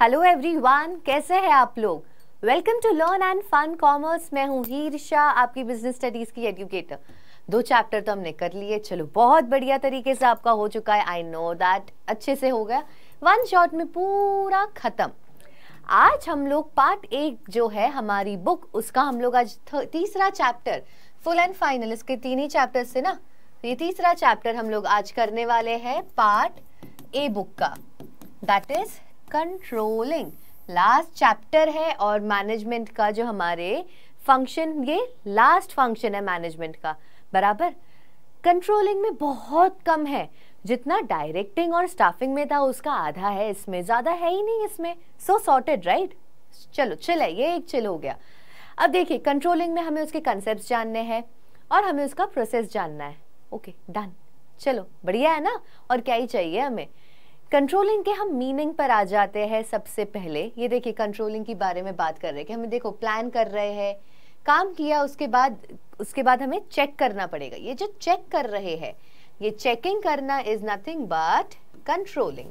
hello everyone कैसे हैं आप लोग welcome to learn and fun commerce मैं हूं हीरशा आपकी बिजनेस स्टडीज की एजुकेटर दो चैप्टर तो हमने कर लिए चलो बहुत बढ़िया तरीके से आपका हो चुका है आई नो दैट अच्छे से हो गया वन शॉट में पूरा खत्म आज हम लोग पार्ट एक जो है हमारी बुक उसका हम लोग आज तीसरा चैप्टर फुल एंड फाइनल इसके तीन ही चैप्टर से ना ये तीसरा चैप्टर हम लोग आज करने वाले हैं पार्ट ए बुक का that is controlling last chapter है और मैनेजमेंट का जो हमारे फंक्शन ये लास्ट फंक्शन है मैनेजमेंट का बराबर कंट्रोलिंग में बहुत कम है जितना डायरेक्टिंग और स्टाफिंग में था उसका आधा है इसमें ज़्यादा है ही नहीं इसमें सो सॉर्टेड राइट चलो चिल है ये एक चिल हो गया अब देखिए कंट्रोलिंग में हमें उसके कंसेप्ट जानने हैं और हमें उसका प्रोसेस जानना है ओके okay, डन चलो बढ़िया है ना और क्या ही चाहिए हमें कंट्रोलिंग के हम मीनिंग पर आ जाते हैं सबसे पहले ये देखिए कंट्रोलिंग के बारे में बात कर रहे हैं कि हमें देखो प्लान कर रहे हैं काम किया उसके बाद उसके बाद हमें चेक करना पड़ेगा ये जो चेक कर रहे हैं ये चेकिंग करना इज नथिंग बट कंट्रोलिंग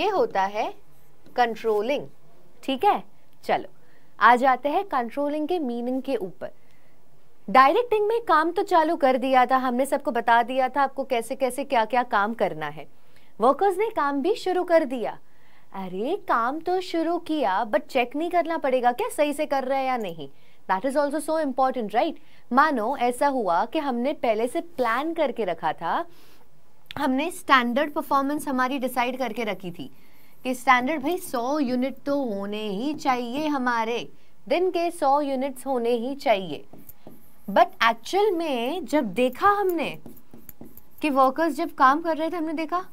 ये होता है कंट्रोलिंग ठीक है चलो आ जाते हैं कंट्रोलिंग के मीनिंग के ऊपर डायरेक्टिंग में काम तो चालू कर दिया था हमने सबको बता दिया था आपको कैसे कैसे क्या क्या काम करना है वर्कर्स ने काम भी शुरू कर दिया अरे काम तो शुरू किया बट चेक नहीं करना पड़ेगा क्या सही से कर रहे हैं या नहीं that is also so important right मानो ऐसा हुआ कि हमने पहले से प्लान करके रखा था हमने स्टैंडर्ड परफॉर्मेंस हमारी डिसाइड करके रखी थी कि स्टैंडर्ड भाई सौ यूनिट तो होने ही चाहिए हमारे दिन के सौ यूनिट्स होने ही चाहिए बट एक्चुअल में जब देखा हमने कि वर्कर्स जब काम कर रहे थे हमने देखा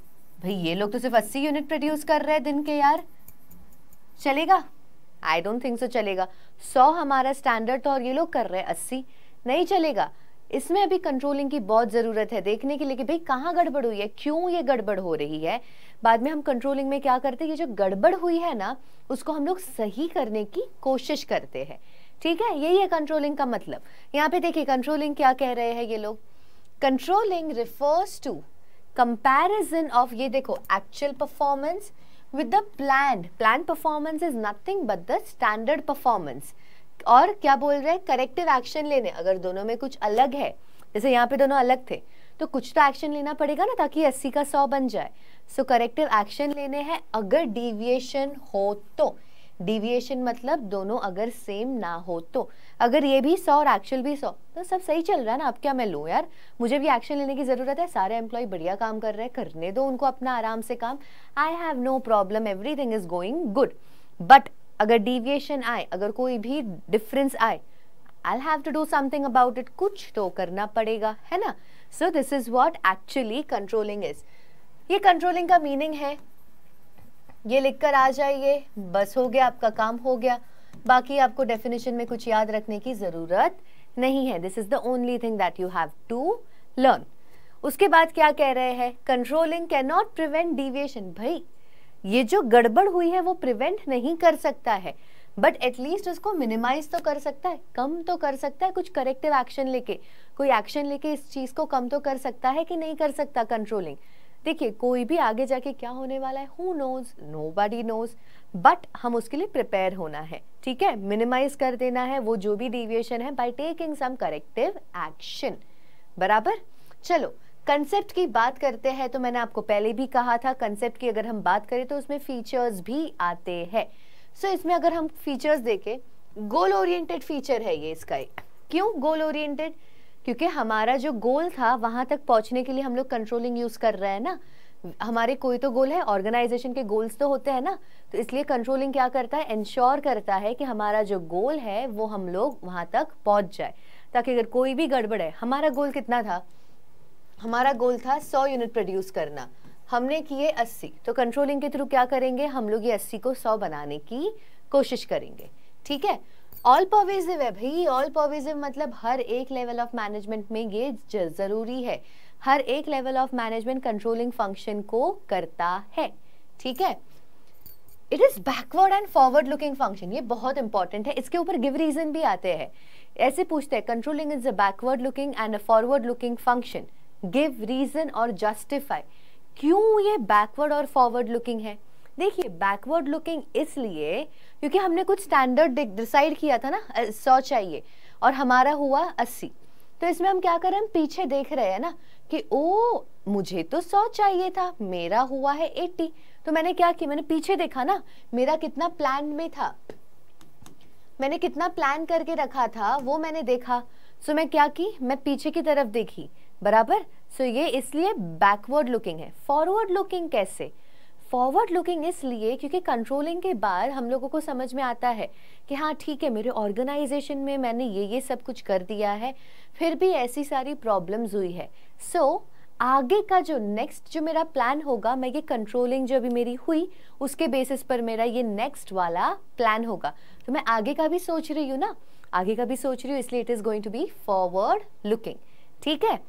भाई ये लोग तो सिर्फ अस्सी यूनिट प्रोड्यूस कर रहे हैं दिन के यार चलेगा आई डोंट थिंक सो चलेगा सौ हमारा स्टैंडर्ड तो और ये लोग कर रहे हैं अस्सी नहीं चलेगा इसमें अभी कंट्रोलिंग की बहुत ज़रूरत है देखने के लिए कि भाई कहाँ गड़बड़ हुई है क्यों ये गड़बड़ हो रही है बाद में हम कंट्रोलिंग में क्या करते हैं ये जो गड़बड़ हुई है ना उसको हम लोग सही करने की कोशिश करते हैं ठीक है यही है कंट्रोलिंग का मतलब यहाँ पे देखिए कंट्रोलिंग क्या कह रहे हैं ये लोग controlling refers to comparison of ये देखो actual performance with the plan plan performance is nothing but the standard performance और क्या बोल रहे हैं करेक्टिव एक्शन लेने अगर दोनों में कुछ अलग है जैसे यहाँ पे दोनों अलग थे तो कुछ तो एक्शन लेना पड़ेगा ना ताकि अस्सी का सौ बन जाए सो करेक्टिव एक्शन लेने हैं अगर डिविएशन हो तो डिविएशन मतलब दोनों अगर सेम ना हो तो अगर ये भी सौ और एक्चुअल भी सौ तो सब सही चल रहा है ना अब क्या मैं लूँ यार मुझे भी एक्शन लेने की ज़रूरत है सारे एम्प्लॉय बढ़िया काम कर रहे हैं करने दो उनको अपना आराम से काम I have no problem everything is going good but अगर डिविएशन आए अगर कोई भी डिफरेंस आए I have to do something about it कुछ तो करना पड़ेगा है ना so this is what actually controlling is ये कंट्रोलिंग का मीनिंग है ये लिख कर आ जाइए बस हो गया आपका काम हो गया बाकी आपको डेफिनेशन में कुछ याद रखने की ज़रूरत नहीं है this is the only thing that you have to learn उसके बाद क्या कह रहे हैं controlling cannot prevent deviation भाई ये जो गड़बड़ हुई है वो प्रिवेंट नहीं कर सकता है बट एटलीस्ट उसको मिनिमाइज तो कर सकता है कम तो कर सकता है कुछ करेक्टिव एक्शन लेके कोई एक्शन लेके इस चीज़ को कम तो कर सकता है कि नहीं कर सकता कंट्रोलिंग देखिए कोई भी आगे जाके क्या होने वाला है who knows nobody knows but हम उसके लिए प्रिपेयर होना है ठीक है मिनिमाइज कर देना है वो जो भी डिविएशन है by taking some corrective action बराबर चलो कंसेप्ट की बात करते हैं तो मैंने आपको पहले भी कहा था कंसेप्ट की अगर हम बात करें तो उसमें फीचर्स भी आते हैं सो so, इसमें अगर हम फीचर्स देखें गोल ओरिएंटेड फीचर है ये इसका एक क्यों गोल ओरिएंटेड क्योंकि हमारा जो गोल था वहां तक पहुंचने के लिए हम लोग कंट्रोलिंग यूज़ कर रहे हैं ना हमारे कोई तो गोल है ऑर्गेनाइजेशन के गोल्स तो होते हैं ना तो इसलिए कंट्रोलिंग क्या करता है इंश्योर करता है कि हमारा जो गोल है वो हम लोग वहां तक पहुंच जाए ताकि अगर कोई भी गड़बड़ है हमारा गोल कितना था हमारा गोल था सौ यूनिट प्रोड्यूस करना हमने किए अस्सी तो कंट्रोलिंग के थ्रू क्या करेंगे हम लोग ये अस्सी को सौ बनाने की कोशिश करेंगे ठीक है ऑल परवेजिव है भाई ऑल परवेजिव मतलब हर एक लेवल ऑफ मैनेजमेंट में ये ज़रूरी है हर एक level of management controlling function को करता है ठीक है it is backward and forward looking function ये बहुत इंपॉर्टेंट है इसके ऊपर गिव रीजन भी आते हैं ऐसे पूछते हैं controlling is a backward looking and a forward looking function give reason और जस्टिफाई क्यों ये बैकवर्ड और फॉरवर्ड लुकिंग है देखिए बैकवर्ड लुकिंग इसलिए क्योंकि हमने कुछ स्टैंडर्ड डिसाइड किया था ना सौ चाहिए और हमारा हुआ अस्सी तो इसमें हम क्या करें हैं पीछे देख रहे हैं ना कि ओ मुझे तो सौ चाहिए था मेरा हुआ है एट्टी तो मैंने क्या किया मैंने पीछे देखा ना मेरा कितना प्लान में था मैंने कितना प्लान करके रखा था वो मैंने देखा सो मैं क्या की मैं पीछे की तरफ देखी बराबर सो ये इसलिए बैकवर्ड लुकिंग है फॉरवर्ड लुकिंग कैसे फॉरवर्ड लुकिंग इसलिए क्योंकि कंट्रोलिंग के बाद हम लोगों को समझ में आता है कि हाँ ठीक है मेरे ऑर्गेनाइजेशन में मैंने ये ये सब कुछ कर दिया है फिर भी ऐसी सारी प्रॉब्लम्स हुई है सो so, आगे का जो नेक्स्ट जो मेरा प्लान होगा मैं ये कंट्रोलिंग जो अभी मेरी हुई उसके बेसिस पर मेरा ये नेक्स्ट वाला प्लान होगा तो मैं आगे का भी सोच रही हूँ ना आगे का भी सोच रही हूँ इसलिए it is going to be forward looking ठीक है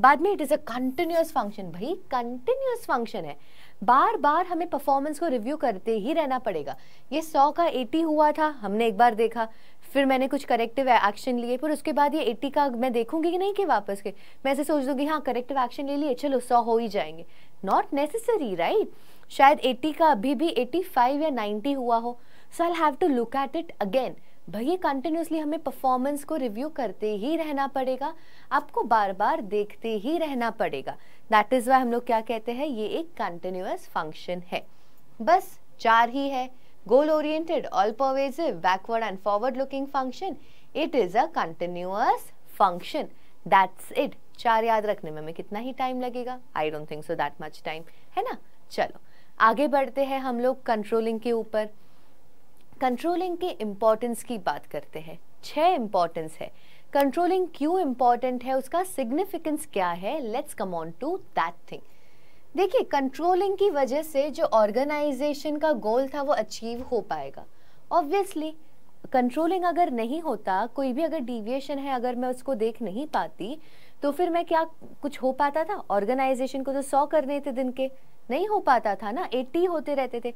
बाद में it is a continuous function भाई कंटिन्यूस फंक्शन है बार बार हमें परफॉर्मेंस को रिव्यू करते ही रहना पड़ेगा ये सौ का एटी हुआ था हमने एक बार देखा फिर मैंने कुछ करेक्टिव एक्शन लिए फिर उसके बाद ये एट्टी का मैं देखूंगी कि नहीं कि वापस के मैं ऐसे सोच दूंगी हाँ करेक्टिव एक्शन ले लिए चलो सौ हो ही जाएंगे नॉट नेसेसरी राइट शायद एट्टी का अभी भी एट्टी फाइव या नाइन्टी हुआ हो so I have to look at it again भैया कंटिन्यूसली हमें परफॉर्मेंस को रिव्यू करते ही रहना पड़ेगा आपको बार बार देखते ही रहना पड़ेगा दैट इज़ वाई हम लोग क्या कहते हैं ये एक कंटिन्यूस फंक्शन है बस चार ही है goal oriented all pervasive backward and forward looking function it is a continuous function that's it चार याद रखने में हमें कितना ही टाइम लगेगा I don't think so that much time है ना चलो आगे बढ़ते हैं हम लोग कंट्रोलिंग के ऊपर कंट्रोलिंग के इम्पोर्टेंस की बात करते हैं छह इम्पोर्टेंस है कंट्रोलिंग क्यों इम्पोर्टेंट है उसका सिग्निफिकेंस क्या है let's come on to that thing देखिए कंट्रोलिंग की वजह से जो ऑर्गेनाइजेशन का गोल था वो अचीव हो पाएगा ऑब्वियसली कंट्रोलिंग अगर नहीं होता कोई भी अगर डिविएशन है अगर मैं उसको देख नहीं पाती तो फिर मैं क्या कुछ हो पाता था ऑर्गेनाइजेशन को तो सौ करने थे दिन के नहीं हो पाता था ना एट्टी होते रहते थे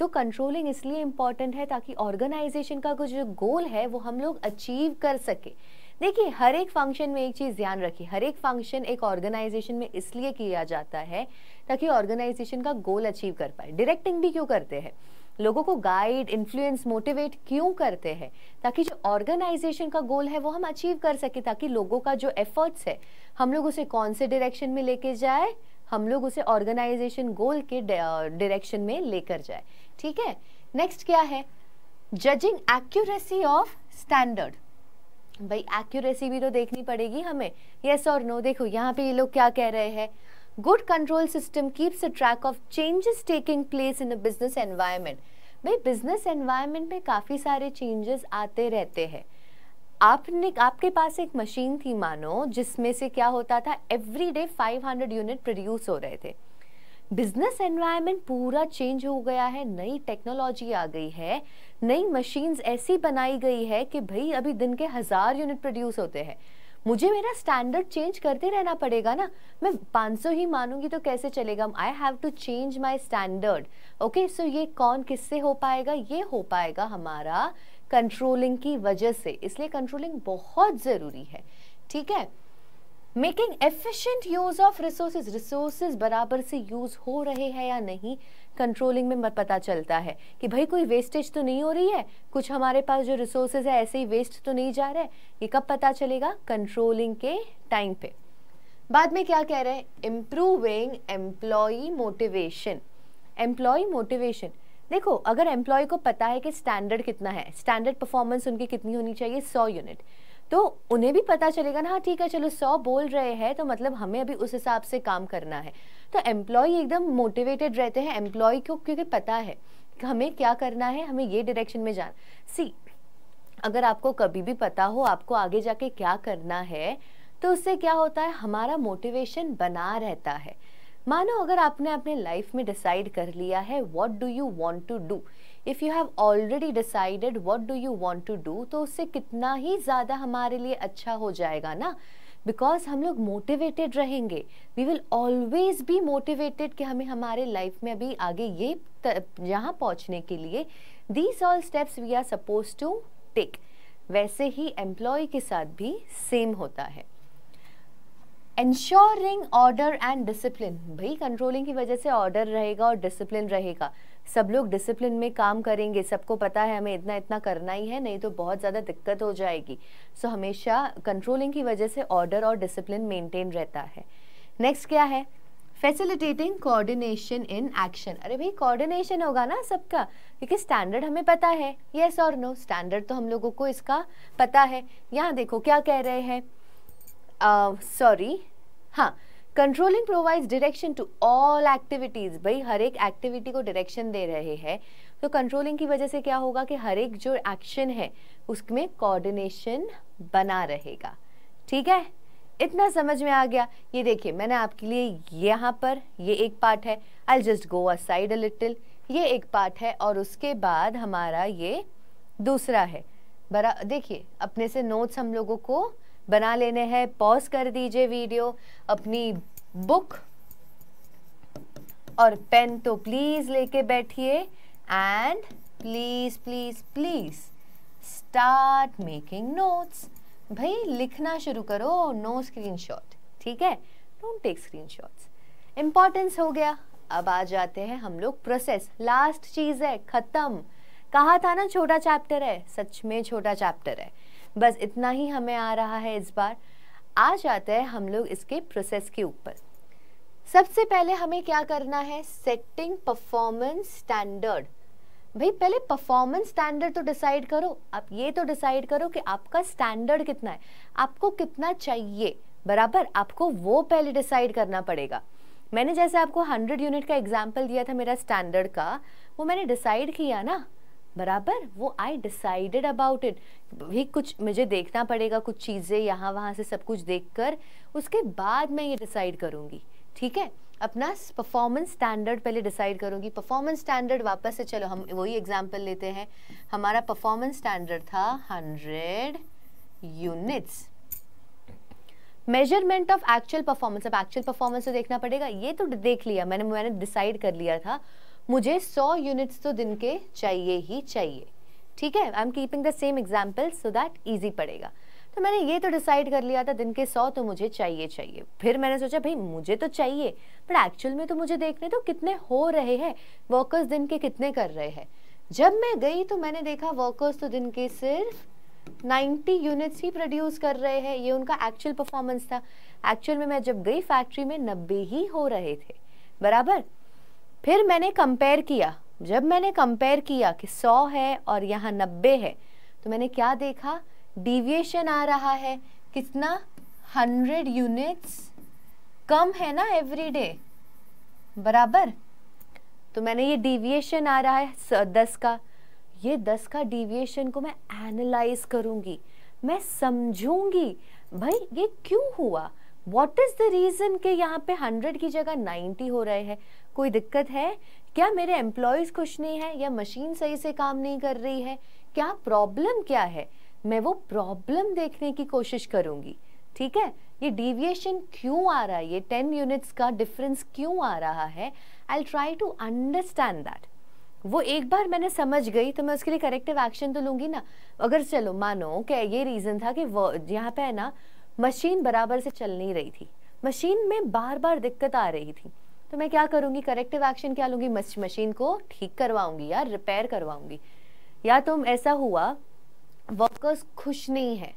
तो कंट्रोलिंग इसलिए इम्पॉर्टेंट है ताकि ऑर्गेनाइजेशन का जो गोल है वो हम लोग अचीव कर सके देखिए हर एक फंक्शन में एक चीज़ ध्यान रखिए हर एक फंक्शन एक ऑर्गेनाइजेशन में इसलिए किया जाता है ताकि ऑर्गेनाइजेशन का गोल अचीव कर पाए डायरेक्टिंग भी क्यों करते हैं लोगों को गाइड इन्फ्लुएंस मोटिवेट क्यों करते हैं ताकि जो ऑर्गेनाइजेशन का गोल है वो हम अचीव कर सके ताकि लोगों का जो एफर्ट्स है हम लोग उसे कौन से डायरेक्शन में लेके जाए हम लोग उसे ऑर्गेनाइजेशन गोल के डायरेक्शन में लेकर जाए ठीक है नेक्स्ट क्या है जजिंग एक्यूरेसी ऑफ स्टैंडर्ड भाई एक्यूरेसी भी तो देखनी पड़ेगी हमें येस और नो देखो यहाँ पे ये लोग क्या कह रहे हैं good control system keeps a track of changes taking place in a business environment भाई बिजनेस एनवायरमेंट में काफ़ी सारे चेंजेस आते रहते हैं आपने आपके पास एक मशीन थी मानो जिसमें से क्या होता था every day five unit produce हो रहे थे बिजनेस एनवायरनमेंट पूरा चेंज हो गया है नई टेक्नोलॉजी आ गई है नई मशीन्स ऐसी बनाई गई है कि भाई अभी दिन के हज़ार यूनिट प्रोड्यूस होते हैं मुझे मेरा स्टैंडर्ड चेंज करते रहना पड़ेगा ना मैं 500 ही मानूंगी तो कैसे चलेगा I have to change my standard okay so ये कौन किससे हो पाएगा ये हो पाएगा हमारा कंट्रोलिंग की वजह से इसलिए कंट्रोलिंग बहुत ज़रूरी है ठीक है making efficient use of resources resources बराबर से यूज हो रहे हैं या नहीं कंट्रोलिंग में पता चलता है कि भाई कोई वेस्टेज तो नहीं हो रही है कुछ हमारे पास जो रिसोर्सेज है ऐसे ही वेस्ट तो नहीं जा रहा है ये कब पता चलेगा कंट्रोलिंग के टाइम पे बाद में क्या कह रहे हैं improving employ motivation employ motivation देखो अगर एम्प्लॉय को पता है कि स्टैंडर्ड कितना है स्टैंडर्ड परफॉर्मेंस उनकी कितनी होनी चाहिए सौ यूनिट तो उन्हें भी पता चलेगा ना हाँ ठीक है चलो सौ बोल रहे हैं तो मतलब हमें अभी उस हिसाब से काम करना है तो एम्प्लॉय एकदम मोटिवेटेड रहते हैं एम्प्लॉय को क्योंकि पता है हमें क्या करना है हमें ये डायरेक्शन में जाना सी अगर आपको कभी भी पता हो आपको आगे जाके क्या करना है तो उससे क्या होता है हमारा मोटिवेशन बना रहता है मानो अगर आपने अपने लाइफ में डिसाइड कर लिया है what do you want to do if you have already decided what do you want to do तो उससे कितना ही ज़्यादा हमारे लिए अच्छा हो जाएगा ना बिकॉज हम लोग मोटिवेटेड रहेंगे we will always be motivated कि हमें हमारे लाइफ में अभी आगे ये यहाँ पहुँचने के लिए these all steps we are suppose to take वैसे ही एम्प्लॉय के साथ भी सेम होता है एंश्योरिंग ऑर्डर एंड डिसिप्लिन भाई कंट्रोलिंग की वजह से ऑर्डर रहेगा और डिसिप्लिन रहेगा सब लोग डिसिप्लिन में काम करेंगे सबको पता है हमें इतना इतना करना ही है नहीं तो बहुत ज़्यादा दिक्कत हो जाएगी सो so, हमेशा कंट्रोलिंग की वजह से ऑर्डर और डिसिप्लिन मेंटेन रहता है नेक्स्ट क्या है फैसिलिटेटिंग कोऑर्डिनेशन इन एक्शन अरे भाई कोऑर्डिनेशन होगा ना सबका क्योंकि स्टैंडर्ड हमें पता है येस और नो स्टैंडर्ड तो हम लोगों को इसका पता है यहाँ देखो क्या कह रहे हैं सॉरी uh, हाँ controlling provides direction to all activities भाई हर एक एक्टिविटी को डायरेक्शन दे रहे हैं तो कंट्रोलिंग की वजह से क्या होगा कि हर एक जो एक्शन है उसमें कोऑर्डिनेशन बना रहेगा ठीक है इतना समझ में आ गया ये देखिए मैंने आपके लिए यहाँ पर ये एक पार्ट है I just go aside a little ये एक पार्ट है और उसके बाद हमारा ये दूसरा है बरा देखिए अपने से नोट्स हम लोगों को बना लेने हैं पॉज कर दीजिए वीडियो अपनी बुक और पेन तो प्लीज़ लेके बैठिए and please please please start making notes भाई लिखना शुरू करो नो स्क्रीन शॉट ठीक है don't take screen shot importance हो गया अब आ जाते हैं हम लोग प्रोसेस लास्ट चीज़ है ख़त्म कहा था ना छोटा चैप्टर है सच में छोटा चैप्टर है बस इतना ही हमें आ रहा है इस बार आ जाता है हम लोग इसके प्रोसेस के ऊपर सबसे पहले हमें क्या करना है सेटिंग परफॉर्मेंस स्टैंडर्ड भाई पहले परफॉर्मेंस स्टैंडर्ड तो डिसाइड करो आप ये तो डिसाइड करो कि आपका स्टैंडर्ड कितना है आपको कितना चाहिए बराबर आपको वो पहले डिसाइड करना पड़ेगा मैंने जैसे आपको 100 यूनिट का एग्जाम्पल दिया था मेरा स्टैंडर्ड का वो मैंने डिसाइड किया ना बराबर वो आई डिसाइडेड अबाउट इट भी कुछ मुझे देखना पड़ेगा कुछ चीज़ें यहाँ वहाँ से सब कुछ देख कर उसके बाद मैं ये डिसाइड करूँगी ठीक है अपना परफॉर्मेंस स्टैंडर्ड पहले डिसाइड करूँगी परफॉर्मेंस स्टैंडर्ड वापस से चलो हम वही एग्जाम्पल लेते हैं हमारा परफॉर्मेंस स्टैंडर्ड था hundred units measurement of actual performance अब एक्चुअल परफॉर्मेंस तो देखना पड़ेगा ये तो देख लिया मैंने मैंने डिसाइड कर लिया था मुझे 100 यूनिट्स तो दिन के चाहिए ही चाहिए ठीक है I am keeping the same example so that easy पड़ेगा तो मैंने ये तो डिसाइड कर लिया था दिन के सौ तो मुझे चाहिए चाहिए फिर मैंने सोचा भाई मुझे तो चाहिए बट एक्चुअल में तो मुझे देखने तो कितने हो रहे हैं वर्कर्स दिन के कितने कर रहे हैं जब मैं गई तो मैंने देखा वर्कर्स तो दिन के सिर्फ 90 यूनिट्स ही प्रोड्यूस कर रहे हैं ये उनका एक्चुअल परफॉर्मेंस था एक्चुअल में मैं जब गई फैक्ट्री में नब्बे ही हो रहे थे बराबर फिर मैंने कंपेयर किया जब मैंने कंपेयर किया कि 100 है और यहाँ नब्बे है तो मैंने क्या देखा डिविएशन आ रहा है कितना 100 यूनिट्स कम है ना एवरीडे बराबर तो मैंने ये डिविएशन आ रहा है दस का ये दस का डिविएशन को मैं एनालाइज करूँगी मैं समझूंगी भाई ये क्यों हुआ वॉट इज़ द रीज़न के यहाँ पे हंड्रेड की जगह नाइन्टी हो रहे हैं कोई दिक्कत है क्या मेरे एम्प्लॉयज़ खुश नहीं है या मशीन सही से काम नहीं कर रही है क्या प्रॉब्लम क्या है मैं वो प्रॉब्लम देखने की कोशिश करूँगी ठीक है ये डिविएशन क्यों आ रहा है ये टेन यूनिट्स का डिफरेंस क्यों आ रहा है I try to understand that वो एक बार मैंने समझ गई तो मैं उसके लिए करेक्टिव एक्शन तो लूँगी ना अगर चलो मानो कि ये रीज़न था कि वो यहाँ पे है ना मशीन बराबर से चल नहीं रही थी मशीन में बार बार दिक्कत आ रही थी तो मैं क्या करूँगी करेक्टिव एक्शन क्या लूंगी मशीन को ठीक करवाऊंगी या रिपेयर करवाऊंगी या तुम तो ऐसा हुआ वर्कर्स खुश नहीं है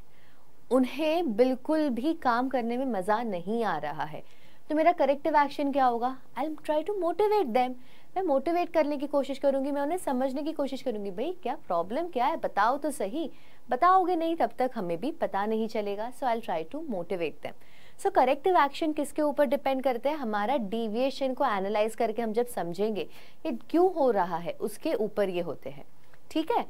उन्हें बिल्कुल भी काम करने में मज़ा नहीं आ रहा है तो मेरा करेक्टिव एक्शन क्या होगा I am try to motivate them मैं मोटिवेट करने की कोशिश करूंगी मैं उन्हें समझने की कोशिश करूँगी भाई क्या प्रॉब्लम क्या है बताओ तो सही बताओगे नहीं तब तक हमें भी पता नहीं चलेगा so I try to motivate them so corrective action किसके ऊपर डिपेंड करते हैं हमारा डिविएशन को एनालाइज करके हम जब समझेंगे ये क्यों हो रहा है उसके ऊपर ये होते हैं ठीक है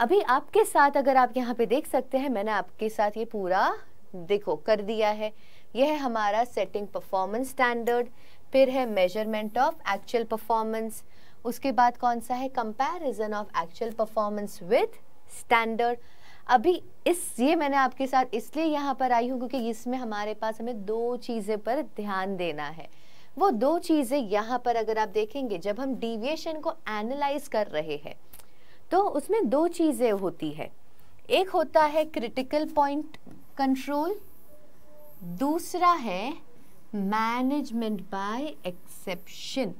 अभी आपके साथ अगर आप यहाँ पे देख सकते हैं मैंने आपके साथ ये पूरा देखो कर दिया है यह है हमारा सेटिंग परफॉर्मेंस स्टैंडर्ड फिर है मेजरमेंट ऑफ एक्चुअल परफॉर्मेंस उसके बाद कौन सा है comparison of actual performance with standard अभी इस ये मैंने आपके साथ इसलिए यहाँ पर आई हूँ क्योंकि इसमें हमारे पास हमें दो चीज़ें पर ध्यान देना है वो दो चीज़ें यहाँ पर अगर आप देखेंगे जब हम डिविएशन को एनालाइज कर रहे हैं तो उसमें दो चीज़ें होती है एक होता है क्रिटिकल पॉइंट कंट्रोल दूसरा है मैनेजमेंट बाय एक्सेप्शन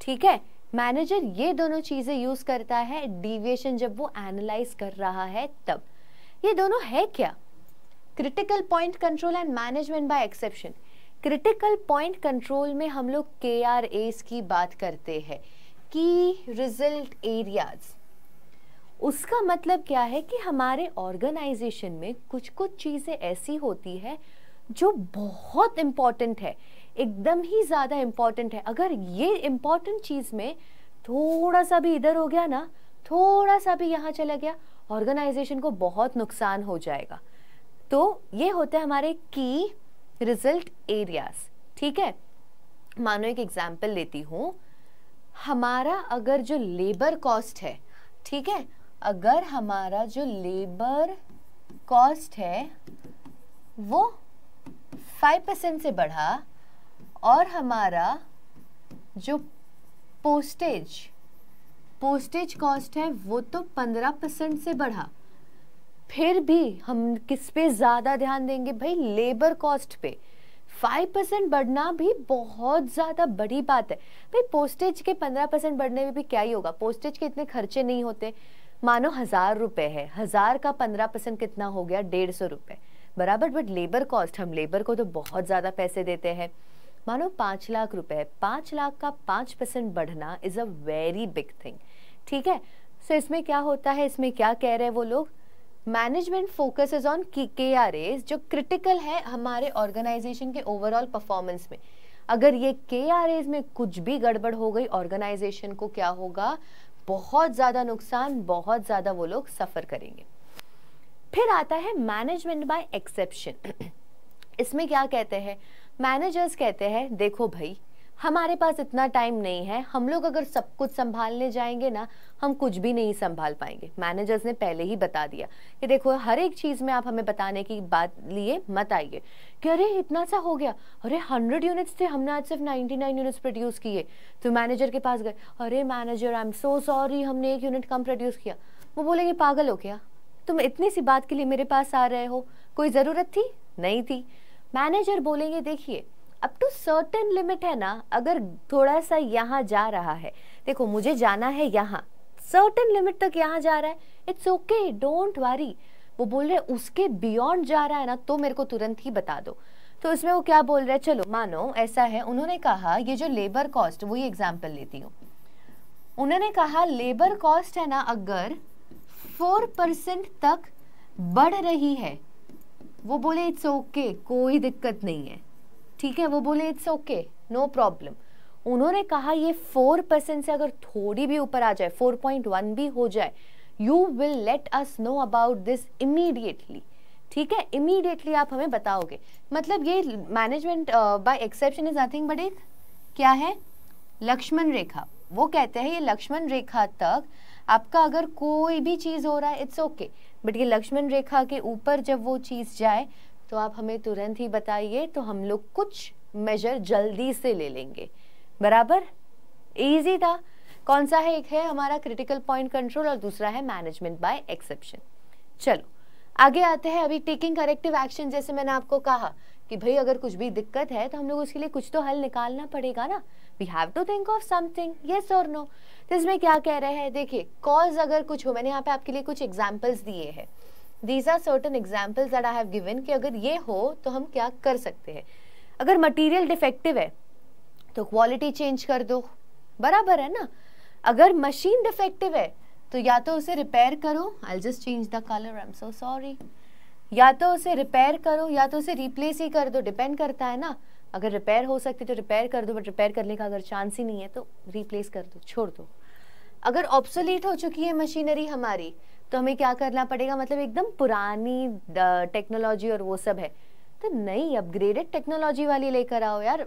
ठीक है मैनेजर ये दोनों चीज़ें यूज़ करता है डिविएशन जब वो एनालाइज कर रहा है तब ये दोनों है क्या critical point control and management by exception critical point control में हम लोग के आर एस की बात करते हैं की रिजल्ट एरियाज उसका मतलब क्या है कि हमारे ऑर्गेनाइजेशन में कुछ कुछ चीज़ें ऐसी होती है जो बहुत इम्पॉर्टेंट है एकदम ही ज़्यादा इम्पॉर्टेंट है अगर ये इम्पॉर्टेंट चीज़ में थोड़ा सा भी इधर हो गया ना थोड़ा सा भी यहाँ चला गया ऑर्गेनाइजेशन को बहुत नुकसान हो जाएगा तो ये होते हैं हमारे की रिजल्ट एरियाज ठीक है मानो एक एग्जाम्पल लेती हूँ हमारा अगर जो लेबर कॉस्ट है ठीक है अगर हमारा जो लेबर कॉस्ट है वो फाइव परसेंट से बढ़ा और हमारा जो पोस्टेज पोस्टेज कॉस्ट है वो तो पंद्रह परसेंट से बढ़ा फिर भी हम किस पे ज़्यादा ध्यान देंगे भाई लेबर कॉस्ट पे फाइव परसेंट बढ़ना भी बहुत ज़्यादा बड़ी बात है भाई पोस्टेज के पंद्रह परसेंट बढ़ने में भी क्या ही होगा पोस्टेज के इतने खर्चे नहीं होते मानो हज़ार रुपये है हज़ार का पंद्रह परसेंट कितना हो गया डेढ़ सौ रुपये बराबर बट लेबर कॉस्ट हम लेबर को तो बहुत ज़्यादा पैसे देते हैं मानो पाँच लाख रुपए पाँच लाख का पाँच परसेंट बढ़ना is a very big thing ठीक है सो so, इसमें क्या होता है इसमें क्या कह रहे हैं वो लोग management focus on K R A's जो क्रिटिकल है हमारे ऑर्गेनाइजेशन के ओवरऑल परफॉर्मेंस में अगर ये के आर एज में कुछ भी गड़बड़ हो गई ऑर्गेनाइजेशन को क्या होगा बहुत ज़्यादा नुकसान बहुत ज़्यादा वो लोग सफ़र करेंगे फिर आता है मैनेजमेंट बाय एक्सेप्शन इसमें क्या कहते हैं मैनेजर्स कहते हैं देखो भाई हमारे पास इतना टाइम नहीं है हम लोग अगर सब कुछ संभालने जाएंगे ना हम कुछ भी नहीं संभाल पाएंगे मैनेजर्स ने पहले ही बता दिया कि देखो हर एक चीज़ में आप हमें बताने की बात लिए मत आइए कि अरे इतना सा हो गया अरे हंड्रेड यूनिट्स थे हमने आज सिर्फ नाइन्टी नाइन यूनिट्स प्रोड्यूस किए तो मैनेजर के पास गए अरे manager I am so sorry हमने एक यूनिट कम प्रोड्यूस किया वो बोलेंगे पागल हो गया तुम इतनी सी बात के लिए मेरे पास आ रहे हो कोई ज़रूरत थी नहीं थी मैनेजर बोलेंगे देखिए अप टू सर्टन लिमिट है ना अगर थोड़ा सा यहाँ जा रहा है देखो मुझे जाना है यहाँ सर्टन लिमिट तक यहाँ जा रहा है इट्स ओके डोंट वारी वो बोल रहे उसके बियॉन्ड जा रहा है ना तो मेरे को तुरंत ही बता दो तो इसमें वो क्या बोल रहे हैं चलो मानो ऐसा है उन्होंने कहा ये जो लेबर कॉस्ट वही एग्जाम्पल लेती हूँ उन्होंने कहा लेबर कॉस्ट है ना अगर फोर परसेंट तक बढ़ रही है वो बोले इट्स ओके okay, कोई दिक्कत नहीं है ठीक है वो बोले इट्स ओके नो प्रॉब्लम उन्होंने कहा ये फोर परसेंट से अगर थोड़ी भी ऊपर आ जाए फोर पॉइंट वन भी हो जाए you will let us know about this immediately ठीक है इमीडिएटली आप हमें बताओगे मतलब ये management by exception is nothing but एक क्या है लक्ष्मण रेखा वो कहते हैं ये लक्ष्मण रेखा तक आपका अगर कोई भी चीज़ हो रहा है इट्स ओके बट ये लक्ष्मण रेखा के ऊपर जब वो चीज़ जाए तो आप हमें तुरंत ही बताइए तो हम लोग कुछ मेजर जल्दी से ले लेंगे बराबर इजी था कौन सा है एक है हमारा क्रिटिकल पॉइंट कंट्रोल और दूसरा है मैनेजमेंट बाय एक्सेप्शन चलो आगे आते हैं अभी टेकिंग करेक्टिव एक्शन जैसे मैंने आपको कहा कि भाई अगर कुछ भी दिक्कत है तो हम लोग उसके लिए कुछ तो हल निकालना पड़ेगा ना we have to think of something yes और नो तो इसमें क्या कह रहे हैं देखिए कॉज अगर कुछ हो मैंने यहाँ पे आपके लिए कुछ एग्जाम्पल्स दिए हैं these are certain examples that I have given कि अगर ये हो तो हम क्या कर सकते हैं अगर मटेरियल डिफेक्टिव है तो क्वालिटी चेंज कर दो बराबर है ना अगर मशीन डिफेक्टिव है तो या तो उसे रिपेयर करो I just change the colour I am so sorry या तो उसे रिपेयर करो या तो उसे रिप्लेस ही कर दो डिपेंड करता है ना अगर रिपेयर हो सकती तो रिपेयर कर दो बट रिपेयर करने का अगर चांस ही नहीं है तो रिप्लेस कर दो छोड़ दो अगर ऑब्सोलीट हो चुकी है मशीनरी हमारी तो हमें क्या करना पड़ेगा मतलब एकदम पुरानी टेक्नोलॉजी और वो सब है तो नई अपग्रेडेड टेक्नोलॉजी वाली लेकर आओ यार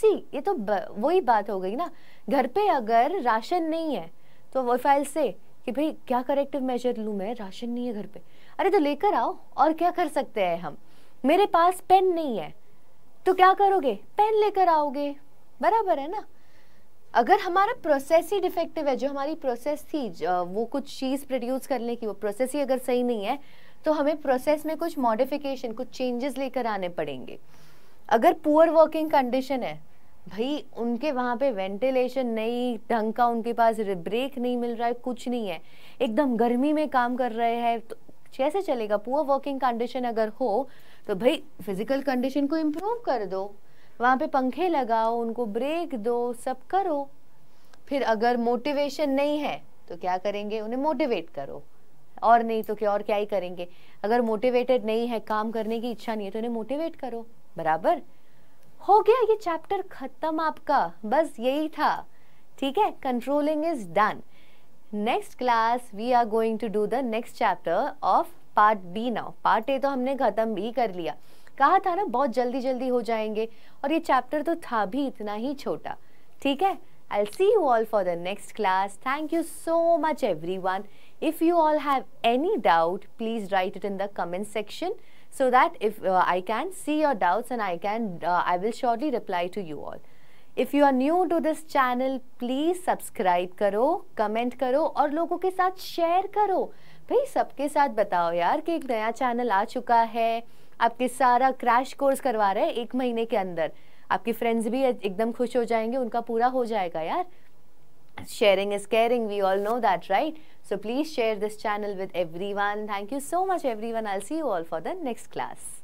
सी ये तो वही बात हो गई ना घर पे अगर राशन नहीं है तो वो फाइल से कि भाई क्या करेक्टिव मेजर लूँ मैं राशन नहीं है घर पे अरे तो लेकर आओ और क्या कर सकते हैं हम मेरे पास पेन नहीं है तो क्या करोगे पेन लेकर आओगे बराबर है ना अगर हमारा प्रोसेस ही डिफेक्टिव है जो हमारी प्रोसेस थी वो कुछ चीज़ प्रोड्यूस करने की वो प्रोसेस ही अगर सही नहीं है तो हमें प्रोसेस में कुछ मॉडिफिकेशन कुछ चेंजेस लेकर आने पड़ेंगे अगर पुअर वर्किंग कंडीशन है भाई उनके वहाँ पे वेंटिलेशन नहीं ढंग का उनके पास ब्रेक नहीं मिल रहा है कुछ नहीं है एकदम गर्मी में काम कर रहे हैं तो कैसे चलेगा पुअर वर्किंग कंडीशन अगर हो तो भाई फिजिकल कंडीशन को इम्प्रूव कर दो वहाँ पे पंखे लगाओ उनको ब्रेक दो सब करो फिर अगर मोटिवेशन नहीं है तो क्या करेंगे उन्हें मोटिवेट करो और नहीं तो क्या और क्या ही करेंगे अगर मोटिवेटेड नहीं है काम करने की इच्छा नहीं है तो उन्हें मोटिवेट करो बराबर हो गया ये चैप्टर खत्म आपका बस यही था ठीक है controlling is done next class we are going to do the next chapter of part B now part A तो हमने खत्म भी कर लिया कहा था ना बहुत जल्दी जल्दी हो जाएंगे और ये चैप्टर तो था भी इतना ही छोटा ठीक है I see you all for the next class thank you so much everyone if you all have any doubt please write it in the comment section so that if I can see your doubts and I can I will surely reply to you all if you are new to this channel please subscribe करो comment करो और लोगों के साथ share करो भाई सबके साथ बताओ यार कि एक नया चैनल आ चुका है आपके सारा क्रैश कोर्स करवा रहे हैं एक महीने के अंदर आपके फ्रेंड्स भी एकदम खुश हो जाएंगे उनका पूरा हो जाएगा यार sharing is caring we all know that right so please share this channel with everyone thank you so much everyone I see you all for the next class